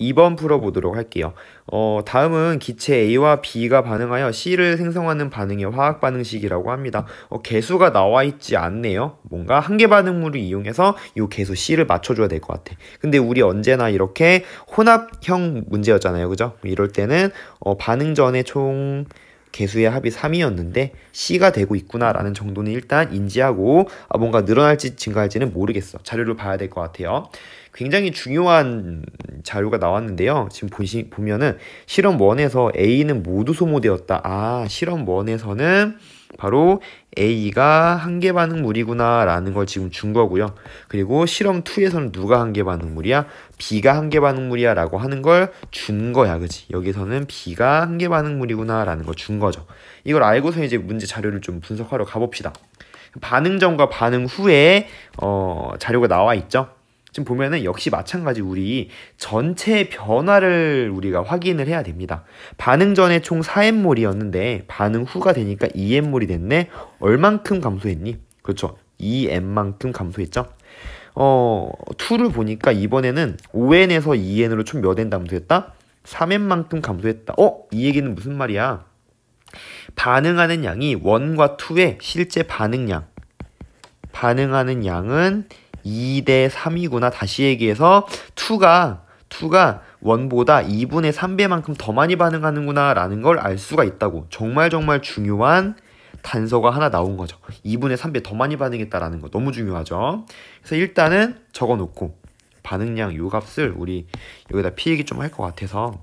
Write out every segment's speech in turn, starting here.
2번 풀어보도록 할게요. 어, 다음은 기체 A와 B가 반응하여 C를 생성하는 반응의 화학 반응식이라고 합니다. 어, 개수가 나와 있지 않네요. 뭔가 한계 반응물을 이용해서 이 개수 C를 맞춰줘야 될 것 같아. 근데 우리 언제나 이렇게 혼합형 문제였잖아요. 그죠? 이럴 때는 어, 반응 전에 총 개수의 합이 3이었는데 C가 되고 있구나라는 정도는 일단 인지하고 아, 뭔가 늘어날지 증가할지는 모르겠어. 자료를 봐야 될 것 같아요. 굉장히 중요한 자료가 나왔는데요. 지금 보시, 보면은 실험 1에서 A는 모두 소모되었다. 아, 실험 1에서는 바로 A가 한계 반응물이구나 라는 걸 지금 준 거고요. 그리고 실험 2에서는 누가 한계 반응물이야? B가 한계 반응물이야 라고 하는 걸 준 거야. 그지 여기서는 B가 한계 반응물이구나 라는 걸 준 거죠. 이걸 알고서 이제 문제 자료를 좀 분석하러 가봅시다. 반응 전과 반응 후에 어, 자료가 나와 있죠. 지금 보면은 역시 마찬가지 우리 전체 변화를 우리가 확인을 해야 됩니다. 반응 전에 총 4m몰이었는데 반응 후가 되니까 2m몰이 됐네. 얼만큼 감소했니? 그렇죠. 2m만큼 감소했죠. 어, 2를 보니까 이번에는 5n에서 2n으로 총몇 n 감소했다? 3n만큼 감소했다. 어? 이 얘기는 무슨 말이야? 반응하는 양이 1과 2의 실제 반응량. 반응하는 양은 2대 3이구나. 다시 얘기해서 2가 2가 1보다 2분의 3배만큼 더 많이 반응하는구나 라는 걸 알 수가 있다고 정말 정말 중요한 단서가 하나 나온 거죠. 2분의 3배 더 많이 반응했다라는 거 너무 중요하죠. 그래서 일단은 적어놓고 반응량 요 값을 우리 여기다 피 얘기 좀 할 것 같아서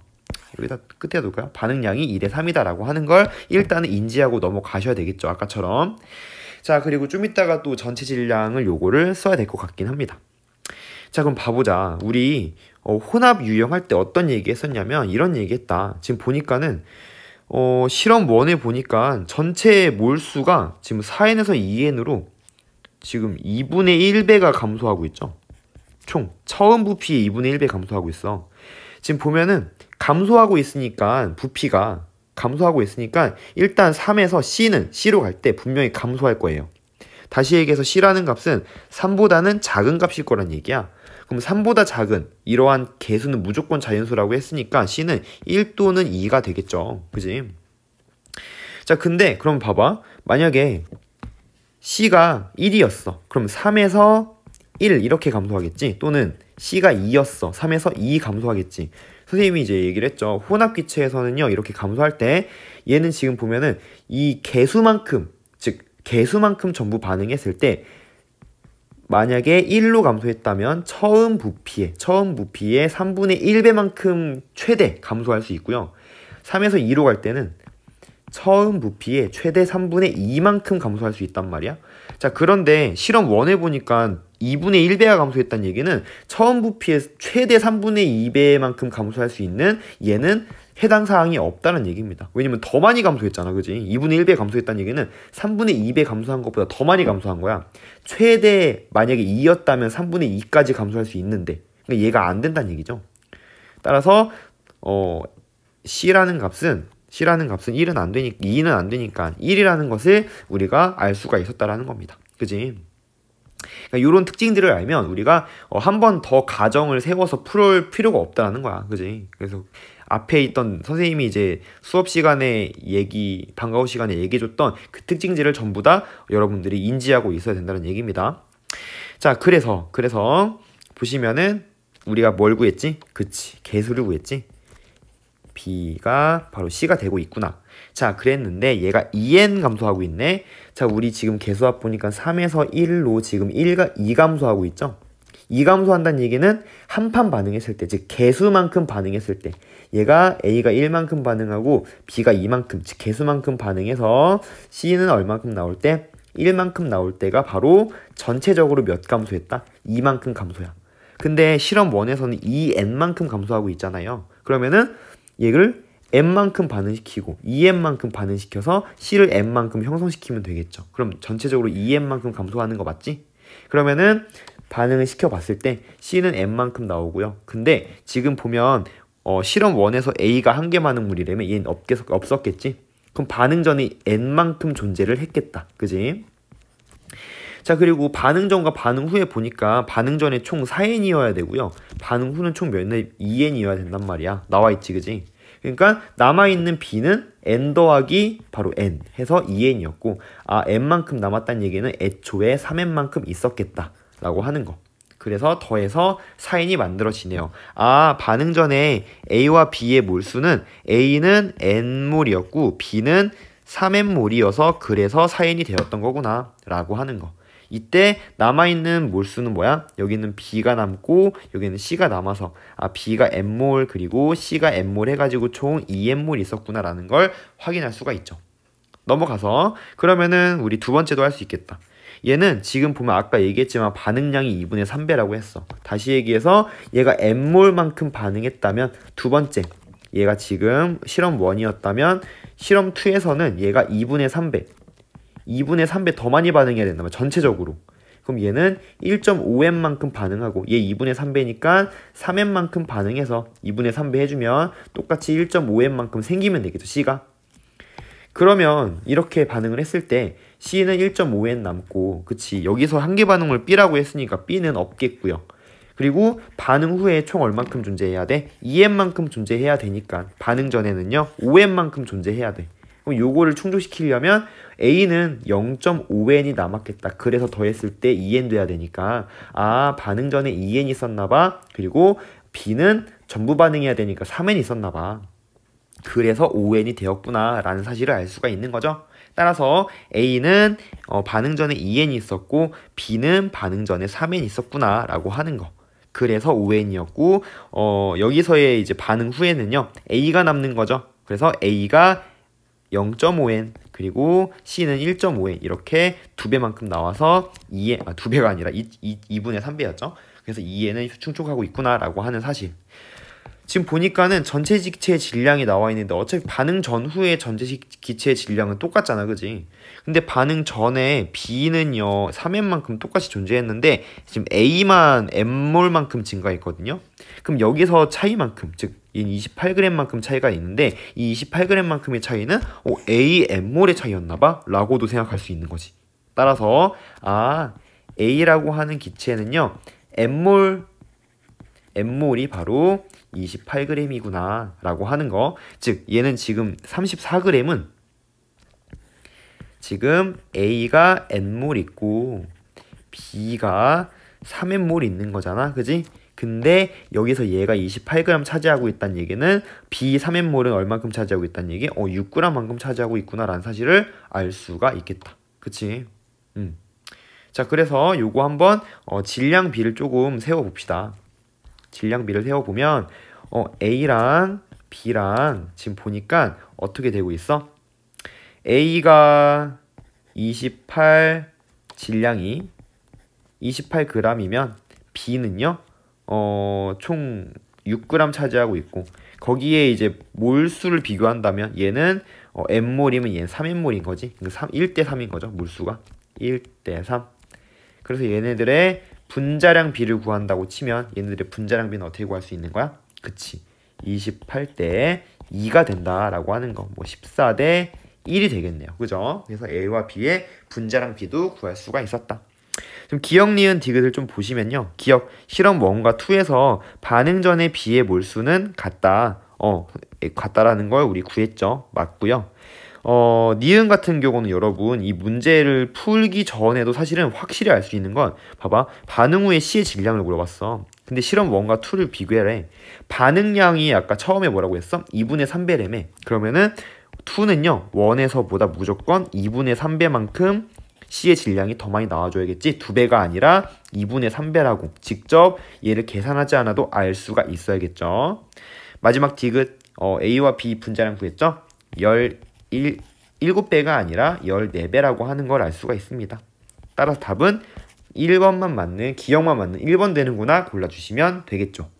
여기다 끝에 놓을까요? 반응량이 2대 3이다라고 하는 걸 일단은 인지하고 넘어가셔야 되겠죠. 아까처럼. 자, 그리고 좀 이따가 또 전체 질량을 요거를 써야 될 것 같긴 합니다. 자, 그럼 봐보자. 우리 어, 혼합 유형할 때 어떤 얘기 했었냐면 이런 얘기 했다. 지금 보니까는 어, 실험 원에 보니까 전체 몰수가 지금 4N에서 2N으로 지금 2분의 1배가 감소하고 있죠. 총 처음 부피의 2분의 1배 감소하고 있어. 지금 보면은 감소하고 있으니까 부피가 감소하고 있으니까 일단 3에서 C는 C로 갈 때 분명히 감소할 거예요. 다시 얘기해서 C라는 값은 3보다는 작은 값일 거란 얘기야. 그럼 3보다 작은 이러한 개수는 무조건 자연수라고 했으니까 C는 1 또는 2가 되겠죠. 그지? 자, 근데 그럼 봐봐. 만약에 C가 1이었어. 그럼 3에서 1 이렇게 감소하겠지? 또는 C가 2였어. 3에서 2 감소하겠지. 선생님이 이제 얘기를 했죠. 혼합기체에서는요, 이렇게 감소할 때, 얘는 지금 보면은 이 개수만큼, 즉, 개수만큼 전부 반응했을 때, 만약에 1로 감소했다면 처음 부피에, 처음 부피에 3분의 1배만큼 최대 감소할 수 있고요. 3에서 2로 갈 때는 처음 부피에 최대 3분의 2만큼 감소할 수 있단 말이야. 자, 그런데 실험 1에 보니까 2분의 1배가 감소했다는 얘기는 처음 부피의 최대 3분의 2배만큼 감소할 수 있는 얘는 해당 사항이 없다는 얘기입니다. 왜냐면 더 많이 감소했잖아, 그지? 2분의 1배 감소했다는 얘기는 3분의 2배 감소한 것보다 더 많이 감소한 거야. 최대 만약에 2였다면 3분의 2까지 감소할 수 있는데 그러니까 얘가 안 된다는 얘기죠. 따라서 어, C라는 값은 C라는 값은 1은 안 되니까 2는 안 되니까 1이라는 것을 우리가 알 수가 있었다라는 겁니다. 그지? 그러니까 이런 특징들을 알면 우리가 어, 한번 더 가정을 세워서 풀 필요가 없다라는 거야. 그지? 그래서 앞에 있던 선생님이 이제 수업 시간에 얘기, 방과 후 시간에 얘기해줬던 그 특징들을 전부 다 여러분들이 인지하고 있어야 된다는 얘기입니다. 자, 그래서, 그래서 보시면은 우리가 뭘 구했지? 그치. 개수를 구했지. B가 바로 C가 되고 있구나. 자, 그랬는데 얘가 2n e 감소하고 있네. 자, 우리 지금 개수합 보니까 3에서 1로 지금 1가2 e 감소하고 있죠? 2 e 감소한다는 얘기는 한 판 반응했을 때, 즉 개수만큼 반응했을 때 얘가 A가 1만큼 반응하고 B가 2만큼, 즉 개수만큼 반응해서 C는 얼만큼 나올 때? 1만큼 나올 때가 바로 전체적으로 몇 감소했다? 2만큼 감소야. 근데 실험 1에서는 2n만큼 감소하고 있잖아요. 그러면은 얘를 n만큼 반응시키고 2n만큼 e 반응시켜서 c를 n만큼 형성시키면 되겠죠. 그럼 전체적으로 2n만큼 e 감소하는 거 맞지? 그러면은 반응을 시켜봤을 때 c는 n만큼 나오고요. 근데 지금 보면 어, 실험 원에서 a가 한개 많은 물이라면 얘는 없겠, 없었겠지? 그럼 반응 전에 n만큼 존재를 했겠다. 그지? 자, 그리고 반응 전과 반응 후에 보니까 반응 전에 총 4N이어야 되고요. 반응 후는 총몇 2N이어야 된단 말이야. 나와 있지, 그지? 그러니까 남아있는 B는 N 더하기 바로 N 해서 2N이었고 아 N만큼 남았다는 얘기는 애초에 3N만큼 있었겠다 라고 하는 거 그래서 더해서 4N이 만들어지네요 아 반응 전에 A와 B의 몰수는 A는 N몰이었고 B는 3N몰이어서 그래서 4N이 되었던 거구나 라고 하는 거 이때 남아있는 몰수는 뭐야? 여기는 B가 남고 여기는 C가 남아서 아 B가 M몰 그리고 C가 M몰 해가지고 총 2M몰 있었구나라는 걸 확인할 수가 있죠. 넘어가서 그러면은 우리 두 번째도 할 수 있겠다. 얘는 지금 보면 아까 얘기했지만 반응량이 2분의 3배라고 했어. 다시 얘기해서 얘가 M몰만큼 반응했다면 두 번째 얘가 지금 실험 1이었다면 실험 2에서는 얘가 2분의 3배 2분의 3배 더 많이 반응해야 된다면 전체적으로. 그럼 얘는 1.5N만큼 반응하고 얘 2분의 3배니까 3N만큼 반응해서 2분의 3배 해주면 똑같이 1.5N만큼 생기면 되겠죠, C가. 그러면 이렇게 반응을 했을 때 C는 1.5N 남고 그치 여기서 한계 반응을 B라고 했으니까 B는 없겠고요. 그리고 반응 후에 총 얼만큼 존재해야 돼? 2N만큼 존재해야 되니까 반응 전에는요 5N만큼 존재해야 돼. 그럼 요거를 충족시키려면 a는 0.5n이 남았겠다. 그래서 더했을 때 2n 돼야 되니까 아 반응 전에 2n 있었나 봐. 그리고 b는 전부 반응해야 되니까 3n 있었나 봐. 그래서 5n이 되었구나 라는 사실을 알 수가 있는 거죠. 따라서 A는 어, 반응 전에 2N이 있었고 B는 반응 전에 3N이 있었구나 라고 하는 거. 그래서 5N이었고 어, 여기서의 이제 반응 후에는요. A가 남는 거죠. 그래서 A가 0.5n 그리고 c는 1.5n 이렇게 두 배만큼 나와서 2에 아, 두 배가 아니라 2, 2, 2분의 3배였죠. 그래서 2에는 충족하고 있구나라고 하는 사실. 지금 보니까는 전체 기체의 질량이 나와 있는데 어차피 반응 전후에 전체 기체의 질량은 똑같잖아 그지 근데 반응 전에 B는요 3M만큼 똑같이 존재했는데 지금 A만 M몰만큼 증가했거든요 그럼 여기서 차이만큼 즉 28g만큼 차이가 있는데 이 28g만큼의 차이는 어, A, M몰의 차이였나봐 라고도 생각할 수 있는 거지 따라서 아 A라고 하는 기체는요 M몰 M몰이 바로 28g이구나 라고 하는 거. 즉, 얘는 지금 34g은 지금 A가 n몰 있고 B가 3n몰 있는 거잖아. 그지? 근데 여기서 얘가 28g 차지하고 있다는 얘기는 B 3n몰은 얼만큼 차지하고 있다는 얘기? 어, 6g만큼 차지하고 있구나라는 사실을 알 수가 있겠다. 그치? 음. 자, 그래서 요거 한번 어, 질량 비를 조금 세워봅시다. 질량비를 세워보면 어, A랑 B랑 지금 보니까 어떻게 되고 있어? A가 28 질량이 28g이면 B는요, 어, 총 6g 차지하고 있고, 거기에 이제 몰수를 비교한다면 얘는 어, M몰이면 얘는 3M몰인 거지. 3, 1대 3인 거죠, 몰수가. 1대 3. 그래서 얘네들의 분자량 비를 구한다고 치면 얘네들의 분자량 비는 어떻게 구할 수 있는 거야? 그치. 28대 2가 된다라고 하는 거. 뭐 14대 1이 되겠네요. 그죠? 그래서 A와 B의 분자량 비도 구할 수가 있었다. 좀 기억 니은 디귿을 좀 보시면요. 기억 실험 1과 2에서 반응 전에 B의 몰수는 같다. 어, 같다라는 걸 우리 구했죠. 맞고요. 어, 니은 같은 경우는 여러분 이 문제를 풀기 전에도 사실은 확실히 알 수 있는 건 봐봐 반응 후에 C의 질량을 물어봤어 근데 실험 1과 2를 비교해래 반응량이 아까 처음에 뭐라고 했어? 2분의 3배래매 그러면은 2는요 1에서보다 무조건 2분의 3배만큼 C의 질량이 더 많이 나와줘야겠지 2배가 아니라 2분의 3배라고 직접 얘를 계산하지 않아도 알 수가 있어야겠죠 마지막 디귿 어, A와 B 분자량 구했죠? 1, 7배가 아니라 14배라고 하는 걸 알 수가 있습니다. 따라서 답은 1번만 맞는, 기억만 맞는 1번 되는구나 골라주시면 되겠죠.